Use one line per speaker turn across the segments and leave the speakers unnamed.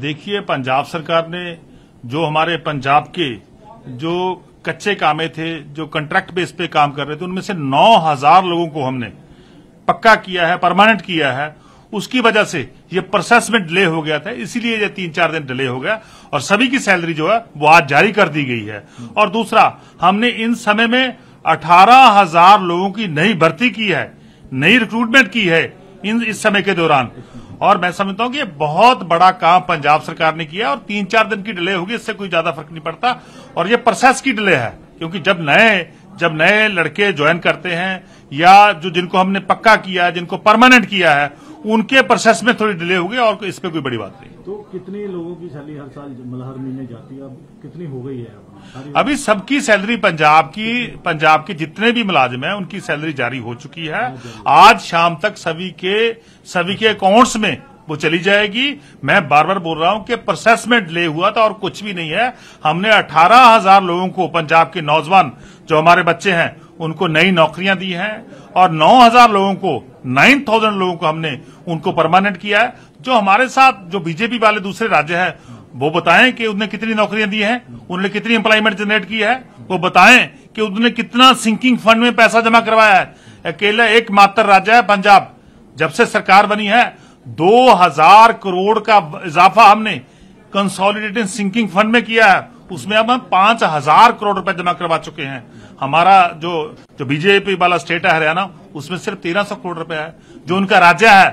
देखिए पंजाब सरकार ने जो हमारे पंजाब के जो कच्चे कामे थे जो कॉन्ट्रैक्ट बेस पे काम कर रहे थे उनमें से नौ हजार लोगों को हमने पक्का किया है परमानेंट किया है उसकी वजह से ये प्रोसेस में डिले हो गया था इसीलिए ये तीन चार दिन डिले हो गया और सभी की सैलरी जो है वो आज जारी कर दी गई है और दूसरा हमने इन समय में अठारह हजार लोगों की नई भर्ती की है नई रिक्रूटमेंट की है इन इस समय के दौरान और मैं समझता हूं कि ये बहुत बड़ा काम पंजाब सरकार ने किया और तीन चार दिन की डिले होगी इससे कोई ज्यादा फर्क नहीं पड़ता और ये प्रोसेस की डिले है क्योंकि जब नए जब नए लड़के ज्वाइन करते हैं या जो जिनको हमने पक्का किया है जिनको परमानेंट किया है उनके प्रोसेस में थोड़ी डिले होगी और इस पर कोई बड़ी बात
नहीं तो कितने लोगों की सैलरी हर साल मतलब हर महीने जाती है अब कितनी हो गई है अभी
सबकी सैलरी पंजाब की पंजाब के जितने भी मुलाजिम हैं उनकी सैलरी जारी हो चुकी है आज शाम तक सभी के सभी के अकाउंट्स में वो चली जाएगी मैं बार बार बोल रहा हूं कि प्रोसेस में डिले हुआ था और कुछ भी नहीं है हमने अठारह हजार लोगों को पंजाब के नौजवान जो हमारे बच्चे हैं उनको नई नौकरियां दी हैं और नौ हजार लोगों को नाइन थाउजेंड लोगों को हमने उनको परमानेंट किया है जो हमारे साथ जो बीजेपी वाले दूसरे राज्य हैं वो बताएं कि उन्हें कितनी नौकरियां दी हैं उन्होंने कितनी एम्प्लॉयमेंट जनरेट की है वो बताएं कि उन्होंने कितना सिंकिंग फंड में पैसा जमा करवाया है अकेला एक मात्र राज्य है पंजाब जब से सरकार बनी है दो करोड़ का इजाफा हमने कंसोलिडेटेड सिंकिंग फंड में किया है उसमें अब हम पांच हजार करोड़ रुपए जमा करवा चुके हैं हमारा जो जो बीजेपी वाला स्टेट है हरियाणा उसमें सिर्फ तेरह सौ करोड़ रुपए है जो उनका राज्य है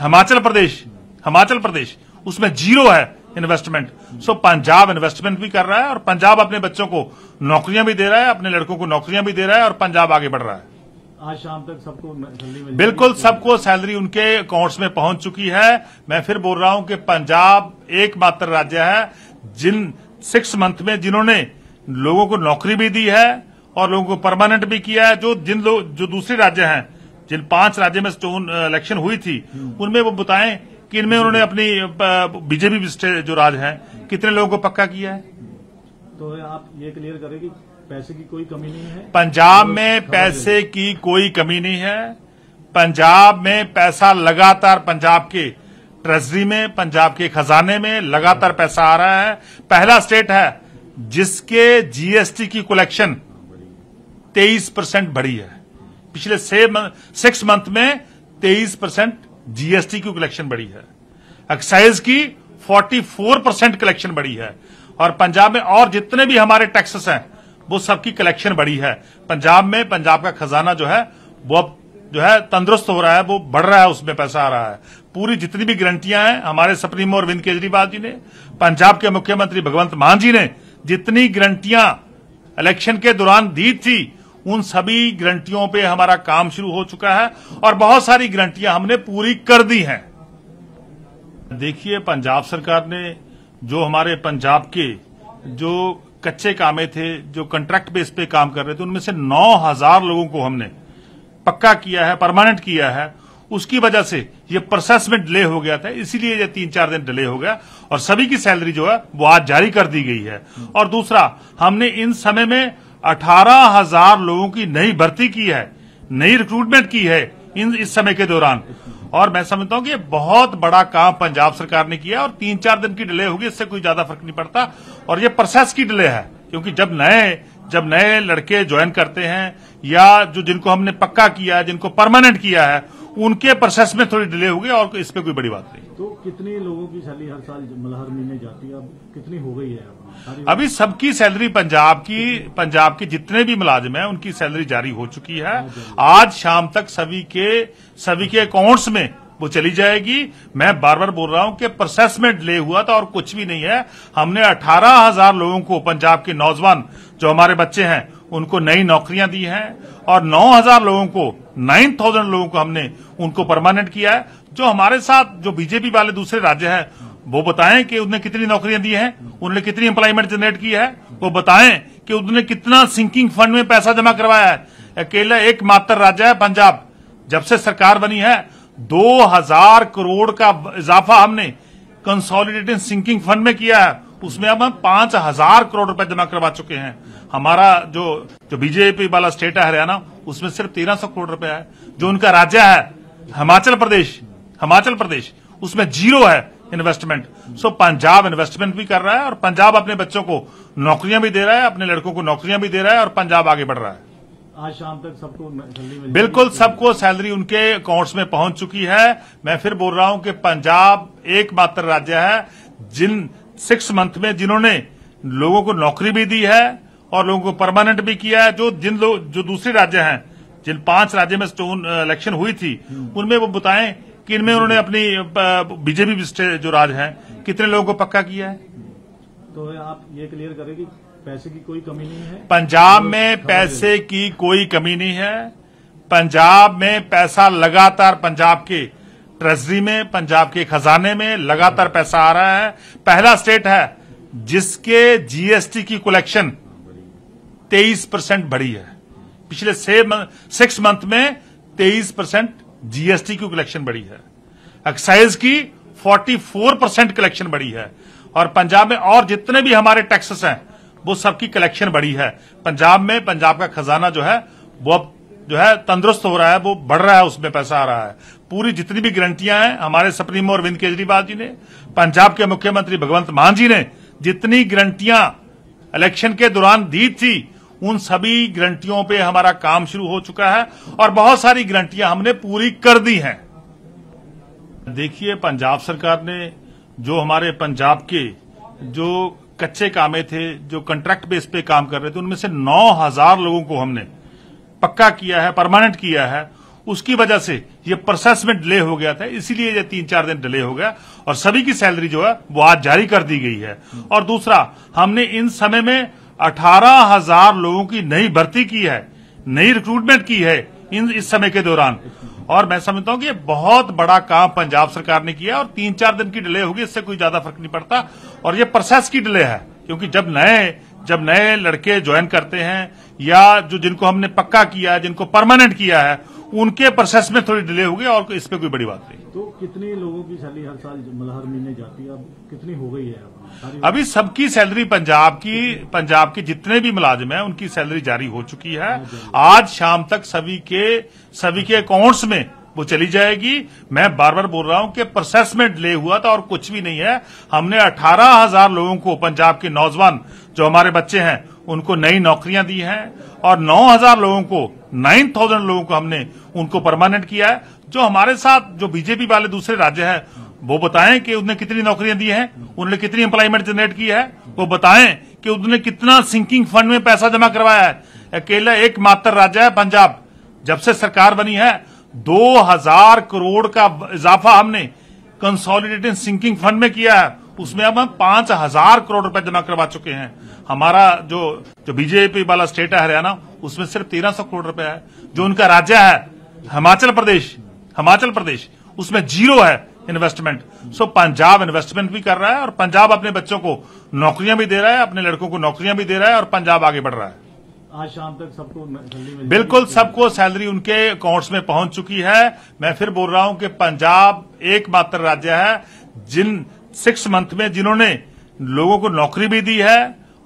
हिमाचल प्रदेश हिमाचल प्रदेश उसमें जीरो है इन्वेस्टमेंट सो पंजाब इन्वेस्टमेंट भी कर रहा है और पंजाब अपने बच्चों को नौकरियां भी दे रहा है अपने लड़कों को नौकरियां भी दे रहा है और पंजाब आगे बढ़ रहा है
आज शाम तक सबको बिल्कुल
सबको सैलरी उनके अकाउंट्स में पहुंच चुकी है मैं फिर बोल रहा हूं कि पंजाब एकमात्र राज्य है जिन सिक्स मंथ में जिन्होंने लोगों को नौकरी भी दी है और लोगों को परमानेंट भी किया है जो जिन लोग जो दूसरे राज्य हैं जिन पांच राज्य में इलेक्शन हुई थी उनमें वो बताएं कि इनमें उन्होंने अपनी बीजेपी जो राज हैं कितने लोगों को पक्का किया है
तो आप ये क्लियर करें कि पैसे की कोई कमी नहीं है पंजाब में पैसे
की कोई कमी नहीं है पंजाब में पैसा लगातार पंजाब के ट्रेजरी में पंजाब के खजाने में लगातार पैसा आ रहा है पहला स्टेट है जिसके जीएसटी की कलेक्शन 23 परसेंट बढ़ी है पिछले सिक्स मंथ में 23 परसेंट जीएसटी की कलेक्शन बढ़ी है एक्साइज की 44 परसेंट कलेक्शन बढ़ी है और पंजाब में और जितने भी हमारे टैक्सेस हैं वो सबकी कलेक्शन बढ़ी है पंजाब में पंजाब का खजाना जो है वो अब जो है तंदुरुस्त हो रहा है वो बढ़ रहा है उसमें पैसा आ रहा है पूरी जितनी भी गारंटियां हैं हमारे सुप्रीमो अरविंद केजरीवाल जी ने पंजाब के मुख्यमंत्री भगवंत मान जी ने जितनी गारंटियां इलेक्शन के दौरान दी थी उन सभी गारंटियों पे हमारा काम शुरू हो चुका है और बहुत सारी गारंटियां हमने पूरी कर दी हैं देखिए पंजाब सरकार ने जो हमारे पंजाब के जो कच्चे कामे थे जो कॉन्ट्रैक्ट बेस पे काम कर रहे थे उनमें से नौ हजार लोगों को हमने पक्का किया है परमानेंट किया है उसकी वजह से ये प्रोसेस में डिले हो गया था इसीलिए ये तीन चार दिन डिले हो गया और सभी की सैलरी जो है वो आज जारी कर दी गई है और दूसरा हमने इन समय में अठारह हजार लोगों की नई भर्ती की है नई रिक्रूटमेंट की है इन इस समय के दौरान और मैं समझता हूं कि बहुत बड़ा काम पंजाब सरकार ने किया और तीन चार दिन की डिले होगी इससे कोई ज्यादा फर्क नहीं पड़ता और ये प्रोसेस की डिले है क्योंकि जब नए जब नए लड़के ज्वाइन करते हैं या जो जिनको हमने पक्का किया है जिनको परमानेंट किया है उनके प्रोसेस में थोड़ी डिले हो गई और इस पर कोई बड़ी बात
नहीं तो कितने लोगों की सैलरी हर साल मतलब हर महीने जाती है अब कितनी हो गई है अभी
सबकी सैलरी पंजाब की पंजाब के जितने भी मुलाजिम हैं उनकी सैलरी जारी हो चुकी है आज शाम तक सभी के सभी के अकाउंट्स में वो चली जाएगी मैं बार बार बोल रहा हूं कि प्रोसेस में डिले हुआ था और कुछ भी नहीं है हमने अठारह हजार लोगों को पंजाब के नौजवान जो हमारे बच्चे हैं उनको नई नौकरियां दी हैं और 9000 लोगों को 9000 लोगों को हमने उनको परमानेंट किया है जो हमारे साथ जो बीजेपी वाले दूसरे राज्य हैं वो बताएं कि उन्हें कितनी नौकरियां दी हैं उन्होंने कितनी एम्प्लॉयमेंट जनरेट की है वो बताएं कि उन्होंने कितना सिंकिंग फंड में पैसा जमा करवाया है अकेला एक मात्र राज्य है पंजाब जब से सरकार बनी है दो करोड़ का इजाफा हमने कंसोलिडेटेड सिंकिंग फंड में किया है उसमें अब हम पांच हजार करोड़ रुपए जमा करवा चुके हैं हमारा जो जो बीजेपी वाला स्टेट है हरियाणा उसमें सिर्फ तेरह सौ करोड़ रुपए है जो उनका राज्य है हिमाचल प्रदेश हिमाचल प्रदेश उसमें जीरो है इन्वेस्टमेंट सो पंजाब इन्वेस्टमेंट भी कर रहा है और पंजाब अपने बच्चों को नौकरियां भी दे रहा है अपने लड़कों को नौकरियां भी दे रहा है और पंजाब आगे बढ़ रहा है
आज शाम तक सबको
बिल्कुल सबको सैलरी उनके अकाउंट्स में पहुंच चुकी है मैं फिर बोल रहा हूं कि पंजाब एकमात्र राज्य है जिन सिक्स मंथ में जिन्होंने लोगों को नौकरी भी दी है और लोगों को परमानेंट भी किया है जो जिन लोग जो दूसरे राज्य हैं जिन पांच राज्य में इलेक्शन हुई थी हम्म। उनमें वो बताएं कि इनमें उन्होंने अपनी बीजेपी जो राज है कितने लोगों को पक्का किया है
तो आप ये क्लियर करें कि पैसे की कोई कमी नहीं है पंजाब तो में पैसे
की कोई कमी नहीं है पंजाब में पैसा लगातार पंजाब के ट्रेजरी में पंजाब के खजाने में लगातार पैसा आ रहा है पहला स्टेट है जिसके जीएसटी की कलेक्शन 23 परसेंट बढ़ी है पिछले सिक्स मंथ में 23 परसेंट जीएसटी की कलेक्शन बढ़ी है एक्साइज की 44 परसेंट कलेक्शन बढ़ी है और पंजाब में और जितने भी हमारे टैक्सेस हैं वो सबकी कलेक्शन बढ़ी है पंजाब में पंजाब का खजाना जो है वो अब जो है तंदुरुस्त हो रहा है वो बढ़ रहा है उसमें पैसा आ रहा है पूरी जितनी भी गारंटियां हैं हमारे सुप्रीमो अरविंद केजरीवाल जी ने पंजाब के मुख्यमंत्री भगवंत मान जी ने जितनी गारंटियां इलेक्शन के दौरान दी थी उन सभी गारंटियों पे हमारा काम शुरू हो चुका है और बहुत सारी गारंटियां हमने पूरी कर दी हैं देखिए पंजाब सरकार ने जो हमारे पंजाब के जो कच्चे कामे थे जो कॉन्ट्रैक्ट बेस पे काम कर रहे थे उनमें से नौ हजार लोगों को हमने पक्का किया है परमानेंट किया है उसकी वजह से ये प्रोसेस में डिले हो गया था इसीलिए ये तीन चार दिन डिले हो गया और सभी की सैलरी जो है वो आज जारी कर दी गई है और दूसरा हमने इन समय में अठारह हजार लोगों की नई भर्ती की है नई रिक्रूटमेंट की है इन इस समय के दौरान और मैं समझता हूं कि बहुत बड़ा काम पंजाब सरकार ने किया और तीन चार दिन की डिले होगी इससे कोई ज्यादा फर्क नहीं पड़ता और ये प्रोसेस की डिले है क्योंकि जब नए जब नए लड़के ज्वाइन करते हैं या जो जिनको हमने पक्का किया है जिनको परमानेंट किया है उनके प्रोसेस में थोड़ी डिले होगी और इस पर कोई बड़ी बात
नहीं तो कितने लोगों की सैलरी हर साल मतलब हर महीने जाती है अब कितनी हो गई है
अभी सबकी सैलरी पंजाब की पंजाब के जितने भी मुलाजिम हैं उनकी सैलरी जारी हो चुकी है आज शाम तक सभी के सभी के अकाउंट्स में वो चली जाएगी मैं बार बार बोल रहा हूं कि प्रोसेस में डिले हुआ था और कुछ भी नहीं है हमने अठारह हजार लोगों को पंजाब के नौजवान जो हमारे बच्चे हैं उनको नई नौकरियां दी हैं और 9000 लोगों को 9000 लोगों को हमने उनको परमानेंट किया है जो हमारे साथ जो बीजेपी वाले दूसरे राज्य हैं वो बताएं कि उन्हें कितनी नौकरियां दी हैं उन्होंने कितनी एम्प्लॉयमेंट जनरेट की है वो बताएं कि उन्होंने कितना सिंकिंग फंड में पैसा जमा करवाया है अकेला एकमात्र राज्य है पंजाब जब से सरकार बनी है दो करोड़ का इजाफा हमने कंसोलिडेटेड सिंकिंग फंड में किया है उसमें अब हम पांच हजार करोड़ रुपए जमा करवा चुके हैं हमारा जो जो बीजेपी वाला स्टेट है हरियाणा उसमें सिर्फ तेरह सौ करोड़ रुपए है जो उनका राज्य है हिमाचल प्रदेश हिमाचल प्रदेश उसमें जीरो है इन्वेस्टमेंट सो पंजाब इन्वेस्टमेंट भी कर रहा है और पंजाब अपने बच्चों को नौकरियां भी दे रहा है अपने लड़कों को नौकरियां भी दे रहा है और पंजाब आगे बढ़ रहा है
आज शाम तक सबको
बिल्कुल सबको सैलरी उनके अकाउंट्स में पहुंच चुकी है मैं फिर बोल रहा हूं कि पंजाब एकमात्र राज्य है जिन सिक्स मंथ में जिन्होंने लोगों को नौकरी भी दी है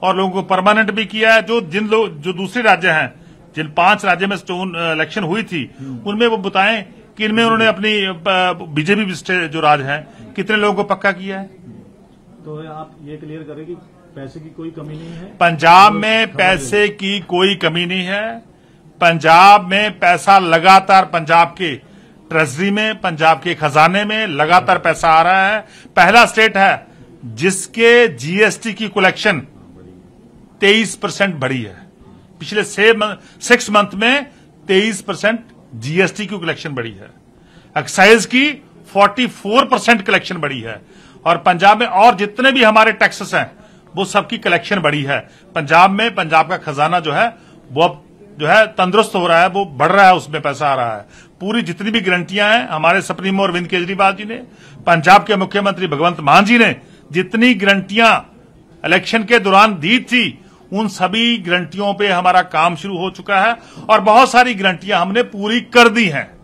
और लोगों को परमानेंट भी किया है जो जिन लोग जो दूसरे राज्य हैं जिन पांच राज्य में इलेक्शन हुई थी उनमें वो बताएं कि इनमें उन्होंने अपनी बीजेपी जो राज हैं कितने लोगों को पक्का किया है
तो आप ये क्लियर करें कि पैसे की कोई कमी नहीं है पंजाब तो में पैसे
की कोई कमी नहीं है पंजाब में पैसा लगातार पंजाब के ट्रेजरी में पंजाब के खजाने में लगातार पैसा आ रहा है पहला स्टेट है जिसके जीएसटी की कलेक्शन 23 परसेंट बढ़ी है पिछले सिक्स मंथ में 23 परसेंट जीएसटी की कलेक्शन बढ़ी है एक्साइज की 44 परसेंट कलेक्शन बढ़ी है और पंजाब में और जितने भी हमारे टैक्सेस हैं वो सबकी कलेक्शन बढ़ी है पंजाब में पंजाब का खजाना जो है वो अब जो है तंदुरुस्त हो रहा है वो बढ़ रहा है उसमें पैसा आ रहा है पूरी जितनी भी गारंटियां हैं हमारे सुप्रीमो अरविंद केजरीवाल जी ने पंजाब के मुख्यमंत्री भगवंत मान जी ने जितनी गारंटियां इलेक्शन के दौरान दी थी उन सभी गारंटियों पे हमारा
काम शुरू हो चुका है और बहुत सारी गारंटियां हमने पूरी कर दी हैं